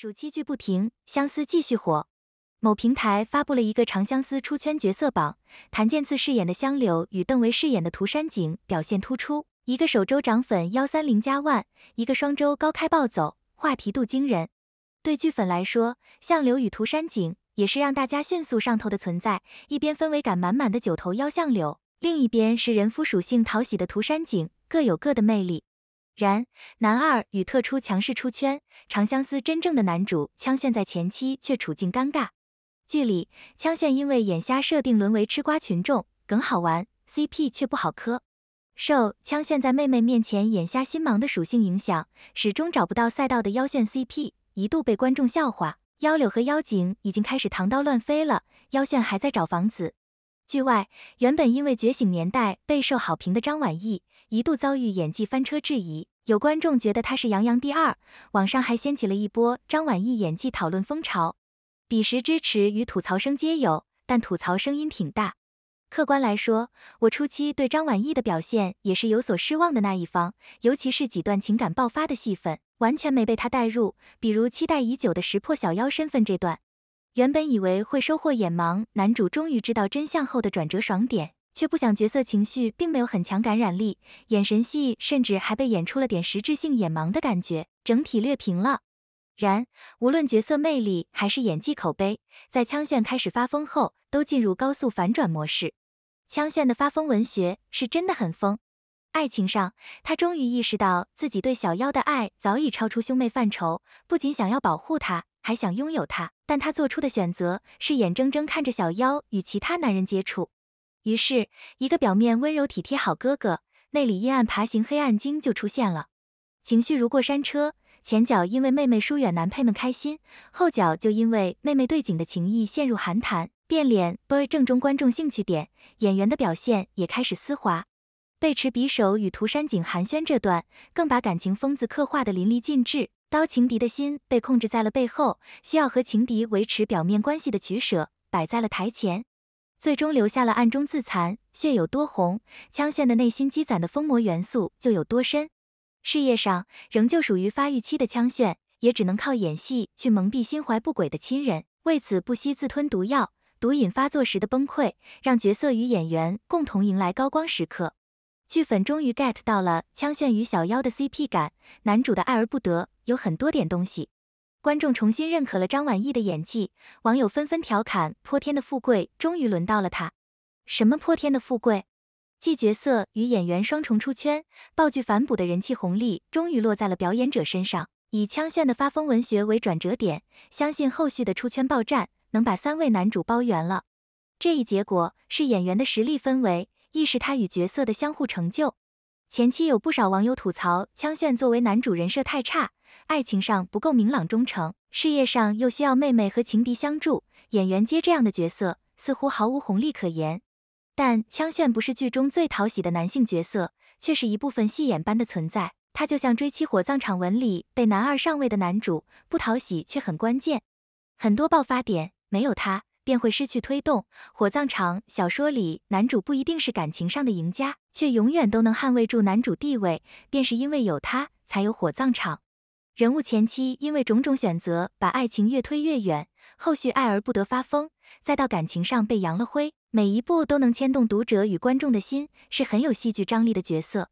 暑期剧不停，相思继续火。某平台发布了一个《长相思》出圈角色榜，谭健次饰演的香柳与邓为饰演的涂山璟表现突出，一个首周涨粉幺三零加万，一个双周高开暴走，话题度惊人。对剧粉来说，相柳与涂山璟也是让大家迅速上头的存在。一边氛围感满满的九头妖相柳，另一边是人夫属性讨喜的涂山璟，各有各的魅力。然，男二与特殊强势出圈，《长相思》真正的男主枪炫在前期却处境尴尬。剧里，枪炫因为眼瞎设定沦为吃瓜群众，梗好玩，CP 却不好磕。受枪炫在妹妹面前眼瞎心盲的属性影响，始终找不到赛道的妖炫 CP，一度被观众笑话。妖柳和妖景已经开始糖刀乱飞了，妖炫还在找房子。剧外，原本因为《觉醒年代》备受好评的张晚意，一度遭遇演技翻车质疑。有观众觉得他是杨洋第二，网上还掀起了一波张晚意演技讨论风潮。彼时支持与吐槽声皆有，但吐槽声音挺大。客观来说，我初期对张晚意的表现也是有所失望的那一方，尤其是几段情感爆发的戏份，完全没被他带入，比如期待已久的识破小妖身份这段。原本以为会收获眼盲男主终于知道真相后的转折爽点，却不想角色情绪并没有很强感染力，眼神戏甚至还被演出了点实质性眼盲的感觉，整体略平了。然，无论角色魅力还是演技口碑，在枪炫开始发疯后，都进入高速反转模式。枪炫的发疯文学是真的很疯。爱情上，他终于意识到自己对小妖的爱早已超出兄妹范畴，不仅想要保护她，还想拥有她。但他做出的选择是眼睁睁看着小妖与其他男人接触。于是，一个表面温柔体贴好哥哥，内里阴暗爬行黑暗精就出现了。情绪如过山车，前脚因为妹妹疏远男配们开心，后脚就因为妹妹对景的情谊陷入寒潭，变脸 boy 正中观众兴趣点，演员的表现也开始丝滑。背持匕首与涂山璟寒暄这段，更把感情疯子刻画的淋漓尽致。刀情敌的心被控制在了背后，需要和情敌维持表面关系的取舍摆在了台前，最终留下了暗中自残。血有多红，枪炫的内心积攒的疯魔元素就有多深。事业上仍旧属于发育期的枪炫，也只能靠演戏去蒙蔽心怀不轨的亲人，为此不惜自吞毒药。毒瘾发作时的崩溃，让角色与演员共同迎来高光时刻。剧粉终于 get 到了枪炫与小妖的 CP 感，男主的爱而不得有很多点东西。观众重新认可了张晚意的演技，网友纷纷调侃：泼天的富贵终于轮到了他。什么泼天的富贵？既角色与演员双重出圈，爆剧反哺的人气红利终于落在了表演者身上。以枪炫的发疯文学为转折点，相信后续的出圈爆战能把三位男主包圆了。这一结果是演员的实力氛围、亦是他与角色的相互成就。前期有不少网友吐槽，枪炫作为男主人设太差，爱情上不够明朗忠诚，事业上又需要妹妹和情敌相助，演员接这样的角色似乎毫无红利可言。但枪炫不是剧中最讨喜的男性角色，却是一部分戏演般的存在。他就像《追妻火葬场》文里被男二上位的男主，不讨喜却很关键，很多爆发点没有他。便会失去推动。火葬场小说里，男主不一定是感情上的赢家，却永远都能捍卫住男主地位，便是因为有他才有火葬场。人物前期因为种种选择把爱情越推越远，后续爱而不得发疯，再到感情上被扬了灰，每一步都能牵动读者与观众的心，是很有戏剧张力的角色。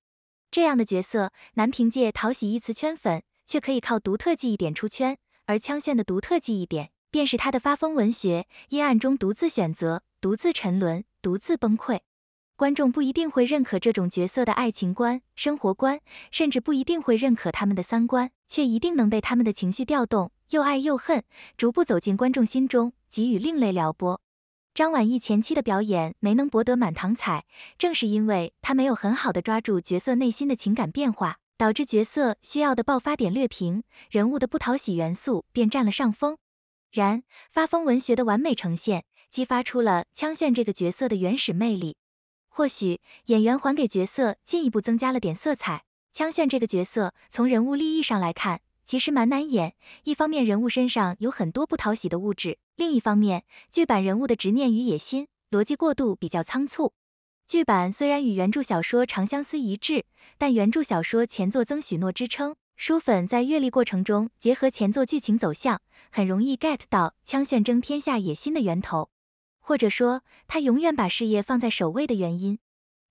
这样的角色难凭借讨喜一词圈粉，却可以靠独特记忆点出圈，而枪炫的独特记忆点。便是他的发疯文学，阴暗中独自选择，独自沉沦，独自崩溃。观众不一定会认可这种角色的爱情观、生活观，甚至不一定会认可他们的三观，却一定能被他们的情绪调动，又爱又恨，逐步走进观众心中，给予另类撩拨。张晚意前期的表演没能博得满堂彩，正是因为他没有很好的抓住角色内心的情感变化，导致角色需要的爆发点略平，人物的不讨喜元素便占了上风。然，发疯文学的完美呈现，激发出了枪炫这个角色的原始魅力。或许演员还给角色进一步增加了点色彩。枪炫这个角色，从人物立意上来看，其实蛮难演。一方面，人物身上有很多不讨喜的物质；另一方面，剧版人物的执念与野心，逻辑过度比较仓促。剧版虽然与原著小说《长相思》一致，但原著小说前作曾许诺之称。书粉在阅历过程中，结合前作剧情走向，很容易 get 到枪炫争天下野心的源头，或者说他永远把事业放在首位的原因。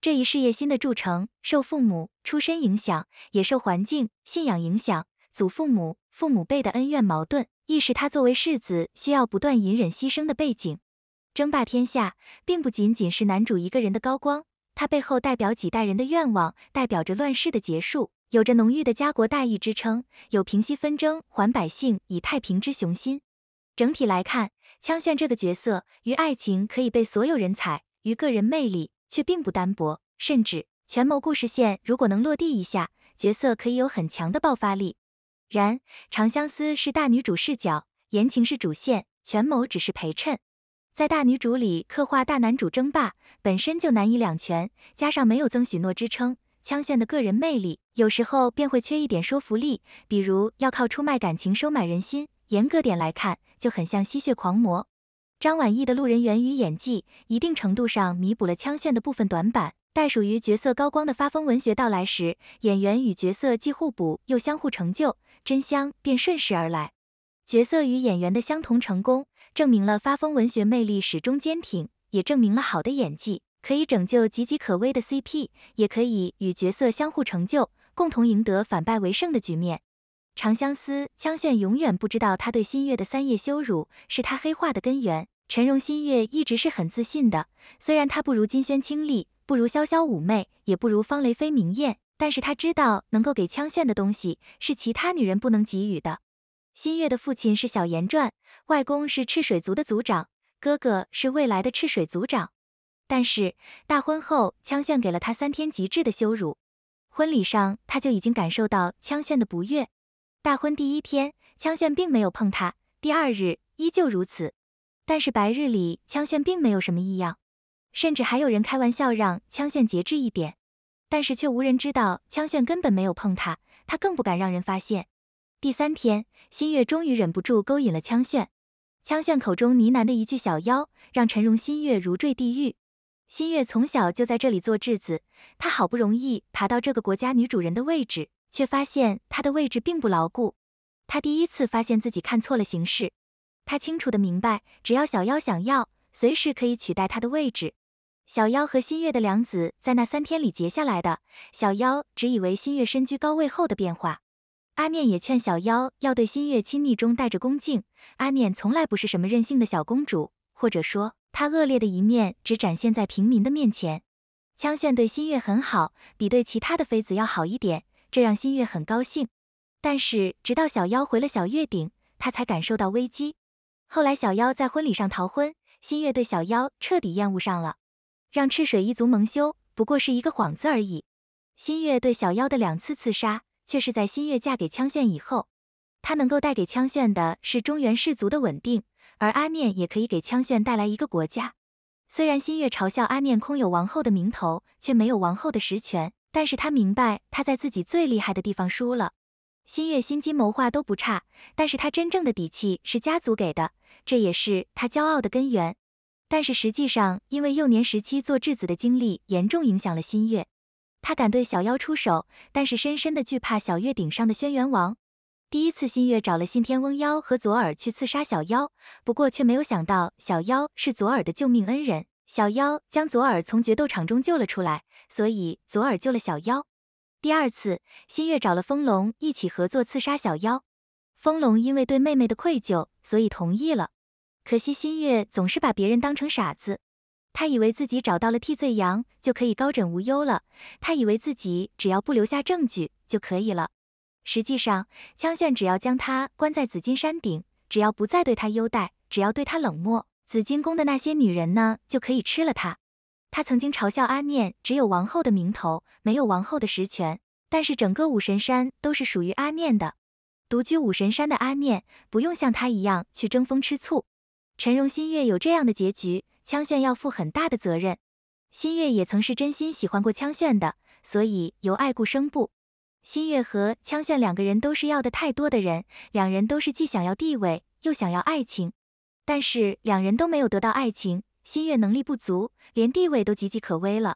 这一事业心的铸成，受父母出身影响，也受环境信仰影响，祖父母、父母辈的恩怨矛盾，亦是他作为世子需要不断隐忍牺牲的背景。争霸天下，并不仅仅是男主一个人的高光，他背后代表几代人的愿望，代表着乱世的结束。有着浓郁的家国大义之称，有平息纷争、还百姓以太平之雄心。整体来看，枪炫这个角色，于爱情可以被所有人踩，于个人魅力却并不单薄。甚至权谋故事线如果能落地一下，角色可以有很强的爆发力。然，长相思是大女主视角，言情是主线，权谋只是陪衬。在大女主里刻画大男主争霸，本身就难以两全，加上没有曾许诺支撑，枪炫的个人魅力。有时候便会缺一点说服力，比如要靠出卖感情收买人心，严格点来看就很像吸血狂魔。张晚意的路人缘与演技，一定程度上弥补了枪炫的部分短板。待属于角色高光的发疯文学到来时，演员与角色既互补又相互成就，真香便顺势而来。角色与演员的相同成功，证明了发疯文学魅力始终坚挺，也证明了好的演技可以拯救岌岌可危的 CP，也可以与角色相互成就。共同赢得反败为胜的局面。长相思，枪炫永远不知道他对新月的三夜羞辱是他黑化的根源。陈荣新月一直是很自信的，虽然他不如金轩清丽，不如潇潇妩媚，也不如方雷飞明艳，但是他知道能够给枪炫的东西是其他女人不能给予的。新月的父亲是小言传，外公是赤水族的族长，哥哥是未来的赤水族长。但是大婚后，枪炫给了他三天极致的羞辱。婚礼上，他就已经感受到枪炫的不悦。大婚第一天，枪炫并没有碰他，第二日依旧如此。但是白日里，枪炫并没有什么异样，甚至还有人开玩笑让枪炫节制一点，但是却无人知道枪炫根本没有碰他，他更不敢让人发现。第三天，新月终于忍不住勾引了枪炫，枪炫口中呢喃的一句“小妖”，让陈荣新月如坠地狱。新月从小就在这里做质子，她好不容易爬到这个国家女主人的位置，却发现她的位置并不牢固。她第一次发现自己看错了形势。她清楚的明白，只要小妖想要，随时可以取代她的位置。小妖和新月的梁子在那三天里结下来的。小妖只以为新月身居高位后的变化。阿念也劝小妖要对新月亲昵中带着恭敬。阿念从来不是什么任性的小公主，或者说。他恶劣的一面只展现在平民的面前。枪炫对新月很好，比对其他的妃子要好一点，这让新月很高兴。但是直到小妖回了小月顶，他才感受到危机。后来小妖在婚礼上逃婚，新月对小妖彻底厌恶上了。让赤水一族蒙羞，不过是一个幌子而已。新月对小妖的两次刺杀，却是在新月嫁给枪炫以后。他能够带给枪炫的是中原氏族的稳定。而阿念也可以给枪炫带来一个国家。虽然新月嘲笑阿念空有王后的名头，却没有王后的实权，但是他明白他在自己最厉害的地方输了。新月心机谋划都不差，但是他真正的底气是家族给的，这也是他骄傲的根源。但是实际上，因为幼年时期做质子的经历严重影响了新月。他敢对小妖出手，但是深深的惧怕小月顶上的轩辕王。第一次，新月找了信天翁妖和左耳去刺杀小妖，不过却没有想到小妖是左耳的救命恩人，小妖将左耳从决斗场中救了出来，所以左耳救了小妖。第二次，新月找了风龙一起合作刺杀小妖，风龙因为对妹妹的愧疚，所以同意了。可惜新月总是把别人当成傻子，他以为自己找到了替罪羊就可以高枕无忧了，他以为自己只要不留下证据就可以了。实际上，枪炫只要将他关在紫金山顶，只要不再对他优待，只要对他冷漠，紫金宫的那些女人呢，就可以吃了他。他曾经嘲笑阿念只有王后的名头，没有王后的实权，但是整个武神山都是属于阿念的。独居武神山的阿念，不用像他一样去争风吃醋。陈荣新月有这样的结局，枪炫要负很大的责任。新月也曾是真心喜欢过枪炫的，所以由爱故生不。新月和枪炫两个人都是要的太多的人，两人都是既想要地位又想要爱情，但是两人都没有得到爱情。新月能力不足，连地位都岌岌可危了。